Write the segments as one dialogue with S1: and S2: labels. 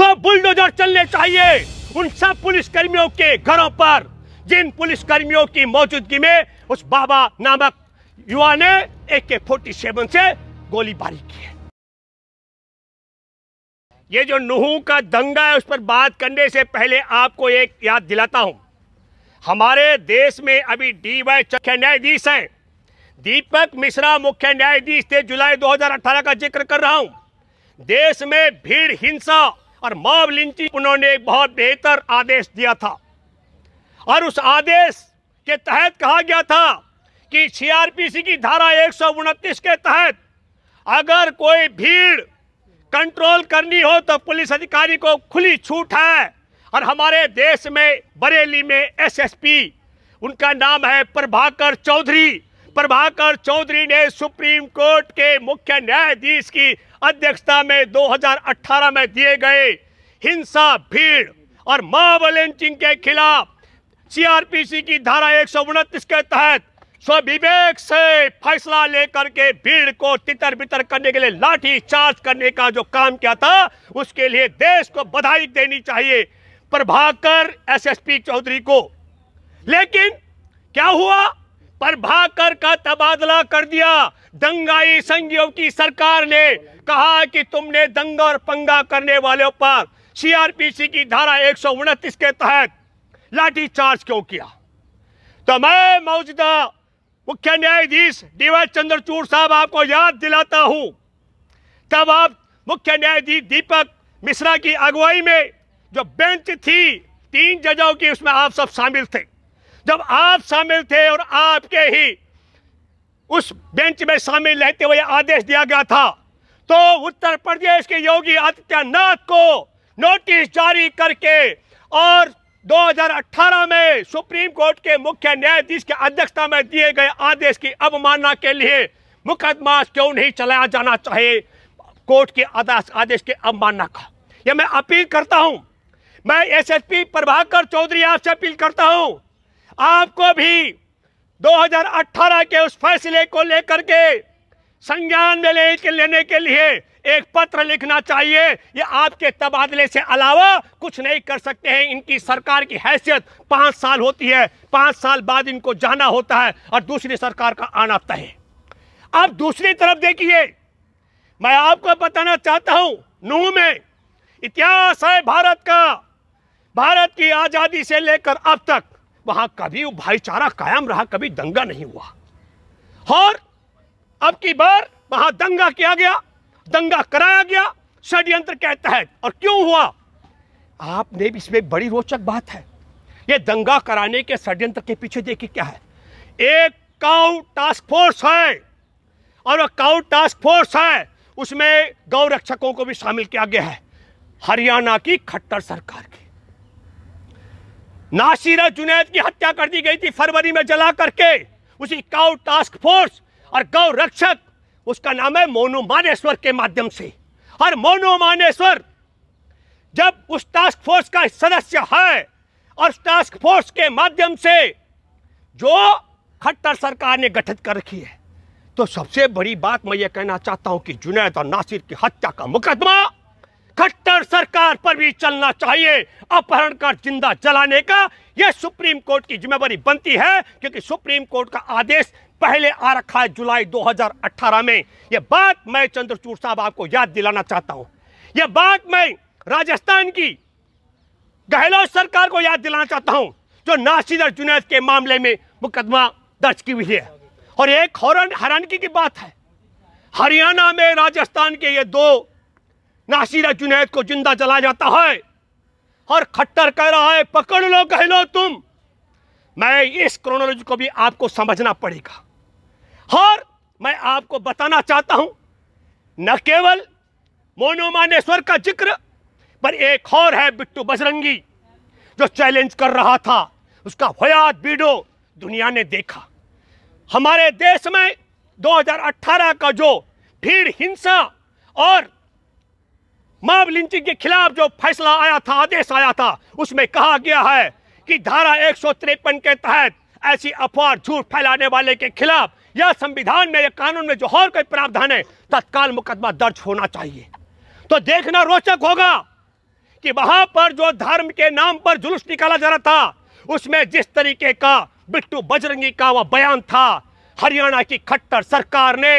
S1: तो बुलडोजर चलने चाहिए उन सब पुलिस कर्मियों के घरों पर जिन पुलिस कर्मियों की मौजूदगी में उस बाबा नामक युवा ने ए के फोर्टी सेवन से गोलीबारी की है ये जो नुहू का दंगा है उस पर बात करने से पहले आपको एक याद दिलाता हूं हमारे देश में अभी डी वाई मुख्य न्यायाधीश हैं दीपक मिश्रा मुख्य न्यायाधीश थे जुलाई 2018 का जिक्र कर रहा हूं देश में भीड़ हिंसा और मॉब लिंचिंग उन्होंने एक बहुत बेहतर आदेश दिया था और उस आदेश के तहत कहा गया था कि सीआरपीसी की धारा एक के तहत अगर कोई भीड़ कंट्रोल करनी हो तो पुलिस अधिकारी को खुली छूट है और हमारे देश में बरेली में एसएसपी उनका नाम है प्रभाकर चौधरी प्रभाकर चौधरी ने सुप्रीम कोर्ट के मुख्य न्यायाधीश की अध्यक्षता में 2018 में दिए गए हिंसा भीड़ और माव के खिलाफ सीआरपीसी की धारा एक के तहत स्विवेक से फैसला लेकर के भीड़ को तितर बितर करने के लिए लाठी चार्ज करने का जो काम किया था उसके लिए देश को बधाई देनी चाहिए प्रभाकर एसएसपी चौधरी को लेकिन क्या हुआ प्रभाकर का तबादला कर दिया दंगाई संघियों की सरकार ने कहा कि तुमने दंगा और पंगा करने वालों पर सीआरपीसी की धारा एक के तहत लाठीचार्ज क्यों किया तो मैं मौजूदा मुख्य न्यायाधीश डीवाई चंद्रचूड़ साहब आपको याद दिलाता हूं तब आप मुख्य न्यायाधीश दीपक मिश्रा की अगुवाई में जो बेंच थी तीन जजों की उसमें आप सब शामिल थे जब आप शामिल थे और आपके ही उस बेंच में शामिल रहते हुए आदेश दिया गया था तो उत्तर प्रदेश के योगी आदित्यनाथ को नोटिस जारी करके और 2018 में सुप्रीम कोर्ट के मुख्य न्यायाधीश की अध्यक्षता में दिए गए आदेश की अवमानना के लिए मुकदमा क्यों नहीं चलाया जाना चाहिए कोर्ट के आदेश आदेश की अवमानना का यह मैं अपील करता हूं मैं एसएसपी प्रभाकर चौधरी आपसे अपील करता हूं आपको भी 2018 के उस फैसले को लेकर के संज्ञान में लेके लेने के लिए एक पत्र लिखना चाहिए ये आपके तबादले से अलावा कुछ नहीं कर सकते हैं इनकी सरकार की हैसियत पाँच साल होती है पाँच साल बाद इनको जाना होता है और दूसरी सरकार का आना तय है आप दूसरी तरफ देखिए मैं आपको बताना चाहता हूं नूह में इतिहास है भारत का भारत की आज़ादी से लेकर अब तक वहां कभी भाईचारा कायम रहा कभी दंगा नहीं हुआ और अब की बार वहां दंगा किया गया दंगा कराया गया षड्यंत्र के तहत और क्यों हुआ आपने भी इसमें बड़ी रोचक बात है ये दंगा कराने के षड्यंत्र के पीछे देखिए क्या है एक काउ टास्क फोर्स है और वह काउ टास्क फोर्स है उसमें गौ रक्षकों को भी शामिल किया गया है हरियाणा की खट्टर सरकार की नासिरा जुनेद की हत्या कर दी गई थी फरवरी में जला करके उसी काउ टास्क फोर्स और गौ रक्षक उसका नाम है मोनू मानेश्वर के माध्यम से और मोनू मानेश्वर जब उस टास्क फोर्स का सदस्य है और टास्क फोर्स के माध्यम से जो खट्टर सरकार ने गठित कर रखी है तो सबसे बड़ी बात मैं ये कहना चाहता हूं कि जुनेद और नासिर की हत्या का मुकदमा खट्टर सरकार पर भी चलना चाहिए अपहरण कर जिंदा जलाने का यह सुप्रीम कोर्ट की जिम्मेवारी बनती है क्योंकि सुप्रीम कोर्ट का आदेश पहले आ रखा है जुलाई 2018 में यह बात मैं चंद्रचूड़ साहब आपको याद दिलाना चाहता हूं यह बात मैं राजस्थान की गहलोत सरकार को याद दिलाना चाहता हूं जो नासिर और जुनेद के मामले में मुकदमा दर्ज की हुई है और एक हौरन हरानगी की बात है हरियाणा में राजस्थान के ये दो नासिर जुनेद को जिंदा जला जाता है और खट्टर कह रहा है पकड़ लो कह लो तुम मैं इस क्रोनोलॉजी को भी आपको समझना पड़ेगा और मैं आपको बताना चाहता हूं न केवल मोनोमानेश्वर का जिक्र पर एक और है बिट्टू बजरंगी जो चैलेंज कर रहा था उसका भयात वीडियो दुनिया ने देखा हमारे देश में 2018 का जो भीड़ हिंसा और मॉब लिंचिंग के खिलाफ जो फैसला आया था आदेश आया था उसमें कहा गया है कि धारा एक के तहत ऐसी अफवाह झूठ फैलाने वाले के खिलाफ या संविधान में या कानून में जो और कोई प्रावधान है तत्काल मुकदमा दर्ज होना चाहिए तो देखना रोचक होगा कि वहां पर जो धर्म के नाम पर जुलूस निकाला जा रहा था उसमें जिस तरीके का बिट्टू बजरंगी का वह बयान था हरियाणा की खट्टर सरकार ने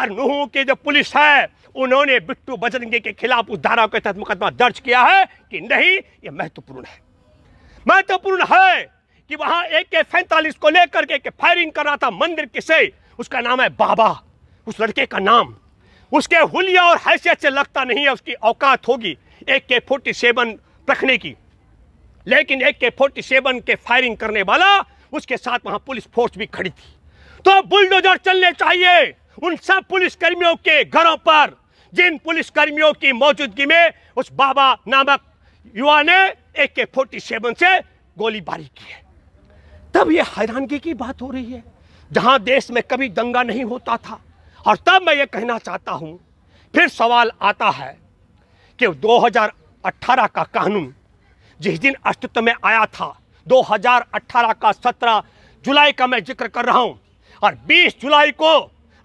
S1: और नूह की जो पुलिस है उन्होंने बिट्टू बजरंगे के खिलाफ उस धारा के तहत मुकदमा दर्ज किया है कि नहीं यह महत्वपूर्ण है महत्वपूर्ण है कि वहां एक के सैंतालीस को लेकर के, के फायरिंग कर रहा था मंदिर किसे उसका नाम है बाबा उस लड़के का नाम उसके हुलिया और हैसियत से लगता नहीं है उसकी औकात होगी एक के फोर्टी सेवन रखने की लेकिन एक के फोर्टी सेवन के फायरिंग करने वाला उसके साथ वहां पुलिस फोर्स भी खड़ी थी तो बुलडोजर चलने चाहिए उन सब पुलिसकर्मियों के घरों पर जिन पुलिसकर्मियों की मौजूदगी में उस बाबा नामक युवा ने ए के फोर्टी सेवन से गोलीबारी की है तब ये हैरानगी की बात हो रही है जहां देश में कभी दंगा नहीं होता था और तब मैं ये कहना चाहता हूं फिर सवाल आता है कि 2018 का कानून जिस दिन अस्तित्व में आया था 2018 का 17 जुलाई का मैं जिक्र कर रहा हूं और 20 जुलाई को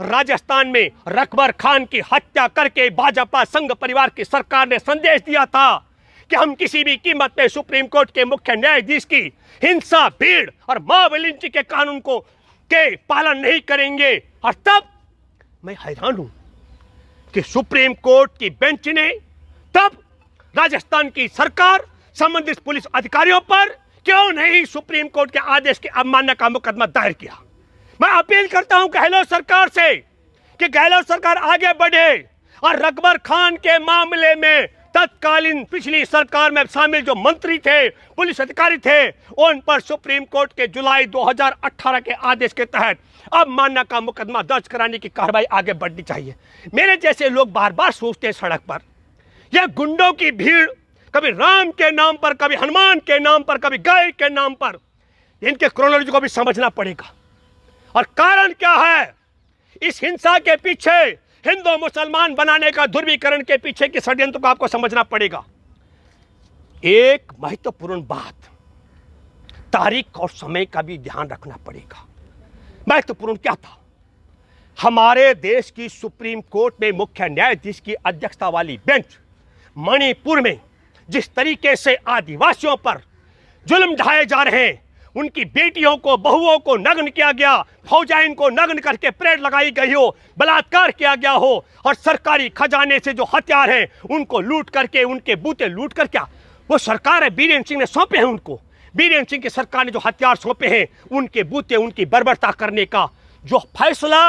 S1: राजस्थान में रकबर खान की हत्या करके भाजपा संघ परिवार की सरकार ने संदेश दिया था कि हम किसी भी कीमत में सुप्रीम कोर्ट के मुख्य न्यायाधीश की हिंसा भीड़ और मावलिंच के कानून को के पालन नहीं करेंगे और तब मैं हैरान हूं कि सुप्रीम कोर्ट की बेंच ने तब राजस्थान की सरकार संबंधित पुलिस अधिकारियों पर क्यों नहीं सुप्रीम कोर्ट के आदेश की अवमानना का मुकदमा दायर किया मैं अपील करता हूं गहलोत सरकार से कि गहलोत सरकार आगे बढ़े और रकबर खान के मामले में तत्कालीन पिछली सरकार में शामिल जो मंत्री थे पुलिस अधिकारी थे उन पर सुप्रीम कोर्ट के जुलाई 2018 के आदेश के तहत अब मानना का मुकदमा दर्ज कराने की कार्रवाई आगे बढ़नी चाहिए मेरे जैसे लोग बार बार सोचते हैं सड़क पर यह गुंडों की भीड़ कभी राम के नाम पर कभी हनुमान के नाम पर कभी गाय के नाम पर इनके क्रोनोलॉजी को भी समझना पड़ेगा और कारण क्या है इस हिंसा के पीछे हिंदू मुसलमान बनाने का ध्रुवीकरण के पीछे के षड्यंत्र को आपको समझना पड़ेगा एक महत्वपूर्ण बात तारीख और समय का भी ध्यान रखना पड़ेगा महत्वपूर्ण क्या था हमारे देश की सुप्रीम कोर्ट में मुख्य न्यायाधीश की अध्यक्षता वाली बेंच मणिपुर में जिस तरीके से आदिवासियों पर जुल्म ढाए जा रहे हैं उनकी बेटियों को बहुओं को नग्न किया गया फौजाइन को नग्न करके परेड लगाई गई हो बलात्कार किया गया हो और सरकारी खजाने से जो हथियार हैं उनको लूट करके उनके बूते लूट कर क्या वो सरकार है बीरेन्द्र सिंह ने सौंपे हैं उनको बीरेन्द्र सिंह की सरकार ने जो हथियार सौंपे हैं उनके बूते उनकी बर्बरता करने का जो फैसला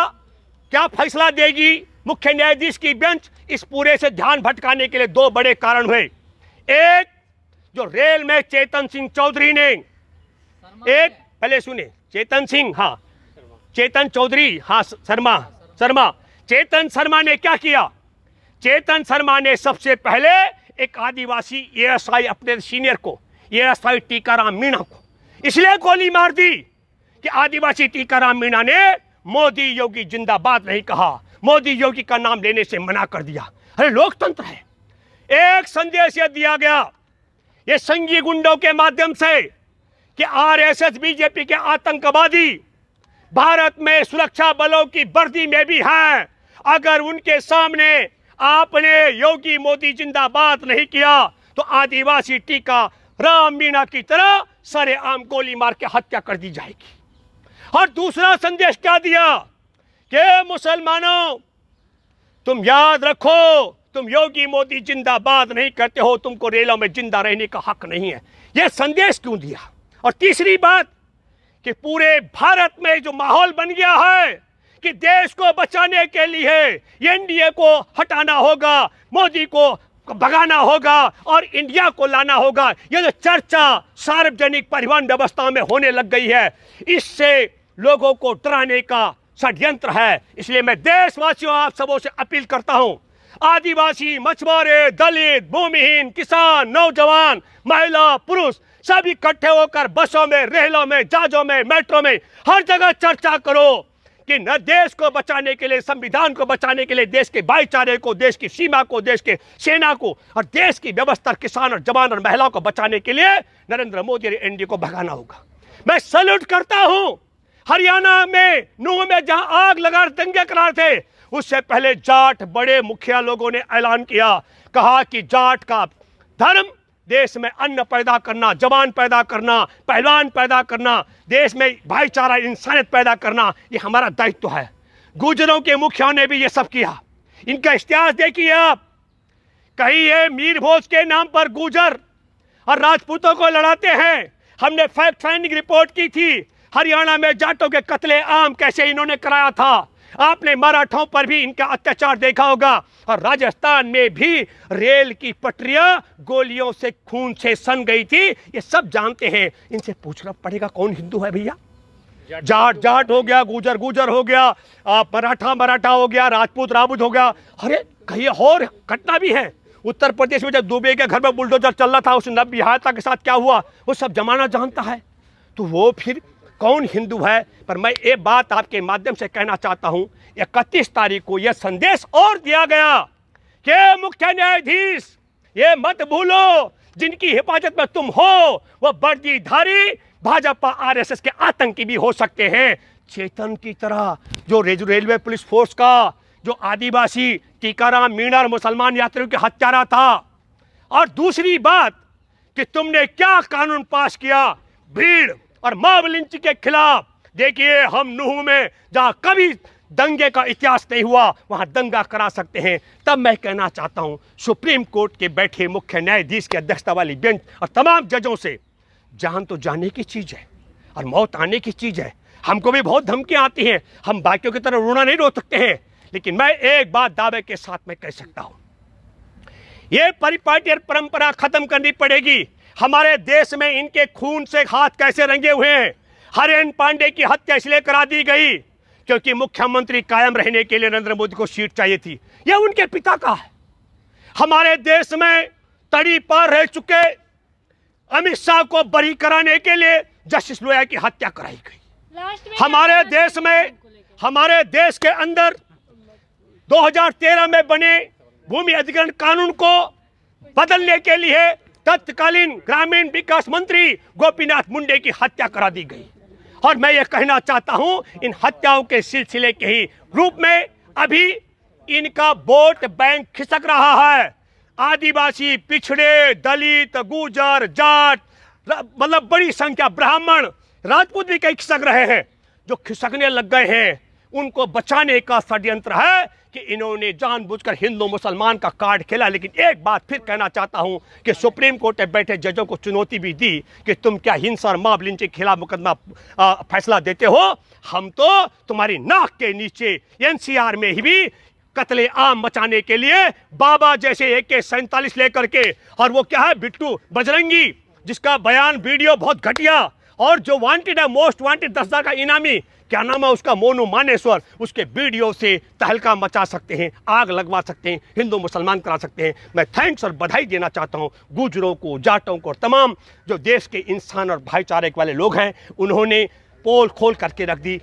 S1: क्या फैसला देगी मुख्य न्यायाधीश की बेंच इस पूरे से ध्यान भटकाने के लिए दो बड़े कारण हुए एक जो रेल में चेतन सिंह चौधरी ने एक पहले सुने चेतन सिंह हाँ चेतन चौधरी हाँ शर्मा शर्मा चेतन शर्मा ने क्या किया चेतन शर्मा ने सबसे पहले एक आदिवासी एएसआई अपने सीनियर को एएसआई टीकाराम मीणा को इसलिए गोली मार दी कि आदिवासी टीकाराम मीणा ने मोदी योगी जिंदाबाद नहीं कहा मोदी योगी का नाम लेने से मना कर दिया अरे लोकतंत्र है एक संदेश यह दिया गया ये संघी गुंडों के माध्यम से कि आरएसएस बीजेपी के आतंकवादी भारत में सुरक्षा बलों की वर्दी में भी है अगर उनके सामने आपने योगी मोदी जिंदाबाद नहीं किया तो आदिवासी टीका राम मीणा की तरह सरे आम गोली मार के हत्या कर दी जाएगी और दूसरा संदेश क्या दिया कि मुसलमानों तुम याद रखो तुम योगी मोदी जिंदाबाद नहीं करते हो तुमको रेलों में जिंदा रहने का हक नहीं है यह संदेश क्यों दिया और तीसरी बात कि पूरे भारत में जो माहौल बन गया है कि देश को बचाने के लिए एनडीए को हटाना होगा मोदी को भगाना होगा और इंडिया को लाना होगा ये जो चर्चा सार्वजनिक परिवहन व्यवस्था में होने लग गई है इससे लोगों को डराने का षड्यंत्र है इसलिए मैं देशवासियों आप सबों से अपील करता हूं आदिवासी मछुआरे दलित भूमिहीन किसान नौजवान महिला पुरुष सब इकट्ठे होकर बसों में रेलों में जहाजों में मेट्रो में हर जगह चर्चा करो कि न देश को बचाने के लिए संविधान को बचाने के लिए देश के भाईचारे को देश की सीमा को देश के सेना को और देश की व्यवस्था किसान और जवान और महिलाओं को बचाने के लिए नरेंद्र मोदी और एनडीए को भगाना होगा मैं सल्यूट करता हूं हरियाणा में नूह में जहां आग लगा दंगे करार थे उससे पहले जाट बड़े मुखिया लोगों ने ऐलान किया कहा कि जाट का धर्म देश में अन्न पैदा करना जवान पैदा करना पहलवान पैदा करना देश में भाईचारा इंसानियत पैदा करना ये हमारा दायित्व है गुजरों के मुखिया ने भी ये सब किया इनका इतिहास देखिए आप कहीं ये मीर भोज के नाम पर गुजर और राजपूतों को लड़ाते हैं हमने फैक्ट फाइंडिंग रिपोर्ट की थी हरियाणा में जाटों के कत्ले आम कैसे इन्होंने कराया था आपने मराठों पर भी इनका अत्याचार देखा होगा और राजस्थान में भी रेल की पटरियां गोलियों से खून से सन गई थी ये सब जानते हैं इनसे पूछना पड़ेगा कौन हिंदू है भैया जाट जाट हो गया गुजर गुजर हो गया आप मराठा मराठा हो गया राजपूत राजपूत हो गया अरे कहीं और घटना भी है उत्तर प्रदेश में जब दुबे के घर में बुलडोजर चल रहा था उस नव बिहारता के साथ क्या हुआ वो सब जमाना जानता है तो वो फिर कौन हिंदू है पर मैं ये बात आपके माध्यम से कहना चाहता हूं इकतीस तारीख को यह संदेश और दिया गया कि मुख्य न्यायाधीश ये मत भूलो जिनकी हिफाजत में तुम हो वह वर्दीधारी भाजपा आरएसएस के आतंकी भी हो सकते हैं चेतन की तरह जो रेलवे पुलिस फोर्स का जो आदिवासी टीकाराम मीणा मुसलमान यात्रियों की हत्यारा था और दूसरी बात कि तुमने क्या कानून पास किया भीड़ और मॉब लिंच के खिलाफ देखिए हम नूह में जहाँ कभी दंगे का इतिहास नहीं हुआ वहाँ दंगा करा सकते हैं तब मैं कहना चाहता हूँ सुप्रीम कोर्ट के बैठे मुख्य न्यायाधीश की अध्यक्षता वाली बेंच और तमाम जजों से जान तो जाने की चीज़ है और मौत आने की चीज़ है हमको भी बहुत धमकी आती हैं हम बाकियों की तरह रोना नहीं रो सकते हैं लेकिन मैं एक बात दावे के साथ में कह सकता हूँ ये परिपाटी और परंपरा खत्म करनी पड़ेगी हमारे देश में इनके खून से हाथ कैसे रंगे हुए हैं हरेन पांडे की हत्या इसलिए करा दी गई क्योंकि मुख्यमंत्री कायम रहने के लिए नरेंद्र मोदी को सीट चाहिए थी यह उनके पिता का है हमारे देश में तड़ी पार रह चुके अमित शाह को बरी कराने के लिए जस्टिस लोया की हत्या कराई गई हमारे देश में हमारे देश के अंदर 2013 में बने भूमि अधिग्रहण कानून को बदलने के लिए तत्कालीन ग्रामीण विकास मंत्री गोपीनाथ मुंडे की हत्या करा दी गई और मैं ये कहना चाहता हूं इन हत्याओं के सिलसिले के ही रूप में अभी इनका वोट बैंक खिसक रहा है आदिवासी पिछड़े दलित गुजर जाट मतलब बड़ी संख्या ब्राह्मण राजपूत भी कई खिसक रहे हैं जो खिसकने लग गए हैं उनको बचाने का षड्यंत्र है कि इन्होंने जानबूझकर हिंदू मुसलमान का कार्ड खेला लेकिन एक बात फिर कहना चाहता हूं कि सुप्रीम कोर्ट में बैठे जजों को चुनौती भी दी कि तुम क्या हिंसा और माब लिंच के खिलाफ मुकदमा फैसला देते हो हम तो तुम्हारी नाक के नीचे एनसीआर में ही भी कतले आम मचाने के लिए बाबा जैसे एक के सैंतालीस लेकर के और वो क्या है बिट्टू बजरंगी जिसका बयान वीडियो बहुत घटिया और जो वांटेड है मोस्ट वांटेड दस का इनामी क्या नाम है उसका मोनू मानेश्वर उसके वीडियो से तहलका मचा सकते हैं आग लगवा सकते हैं हिंदू मुसलमान करा सकते हैं मैं थैंक्स और बधाई देना चाहता हूँ गुजरों को जाटों को और तमाम जो देश के इंसान और भाईचारे वाले लोग हैं उन्होंने पोल खोल करके रख दी